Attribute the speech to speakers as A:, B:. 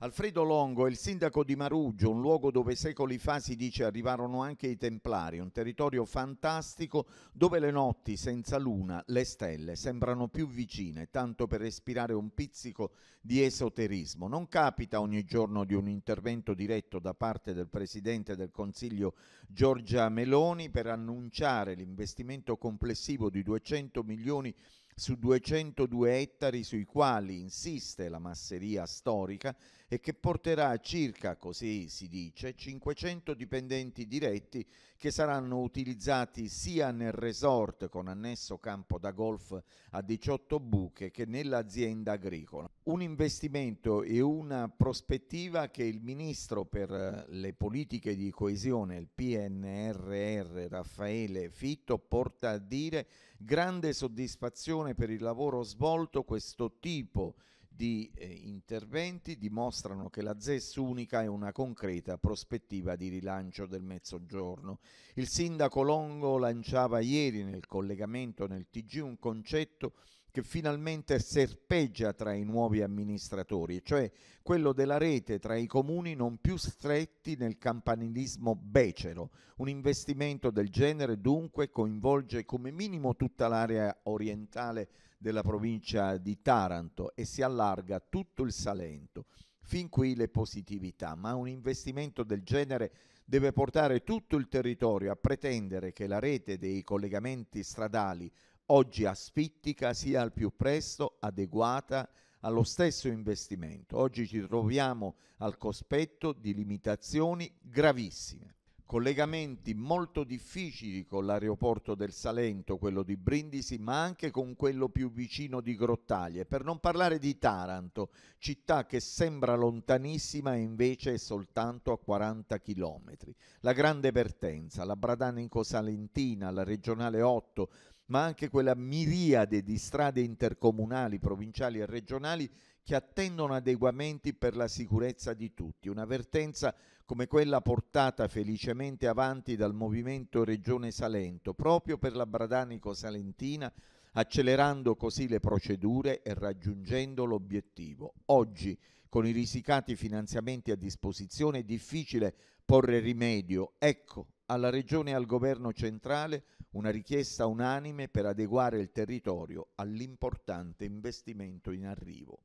A: Alfredo Longo è il sindaco di Maruggio, un luogo dove secoli fa si dice arrivarono anche i Templari, un territorio fantastico dove le notti senza luna, le stelle sembrano più vicine, tanto per respirare un pizzico di esoterismo. Non capita ogni giorno di un intervento diretto da parte del Presidente del Consiglio Giorgia Meloni per annunciare l'investimento complessivo di 200 milioni di su 202 ettari sui quali insiste la masseria storica e che porterà circa, così si dice, 500 dipendenti diretti che saranno utilizzati sia nel resort con annesso campo da golf a 18 buche che nell'azienda agricola. Un investimento e una prospettiva che il ministro per eh, le politiche di coesione, il PNRR, Raffaele Fitto, porta a dire grande soddisfazione Commissione per il lavoro svolto questo tipo di eh, interventi dimostrano che la ZES unica è una concreta prospettiva di rilancio del mezzogiorno. Il sindaco Longo lanciava ieri nel collegamento nel TG un concetto che finalmente serpeggia tra i nuovi amministratori, cioè quello della rete tra i comuni non più stretti nel campanilismo becero. Un investimento del genere dunque coinvolge come minimo tutta l'area orientale della provincia di Taranto e si allarga tutto il Salento. Fin qui le positività, ma un investimento del genere deve portare tutto il territorio a pretendere che la rete dei collegamenti stradali oggi asfittica, sia al più presto adeguata allo stesso investimento. Oggi ci troviamo al cospetto di limitazioni gravissime. Collegamenti molto difficili con l'aeroporto del Salento, quello di Brindisi, ma anche con quello più vicino di Grottaglie, per non parlare di Taranto, città che sembra lontanissima e invece è soltanto a 40 km. La Grande Vertenza, la Bradanico Salentina, la Regionale 8, ma anche quella miriade di strade intercomunali, provinciali e regionali che attendono adeguamenti per la sicurezza di tutti. Un'avvertenza come quella portata felicemente avanti dal movimento Regione Salento, proprio per la Bradanico Salentina, accelerando così le procedure e raggiungendo l'obiettivo. Oggi, con i risicati finanziamenti a disposizione, è difficile porre rimedio. Ecco alla Regione e al Governo centrale una richiesta unanime per adeguare il territorio all'importante investimento in arrivo.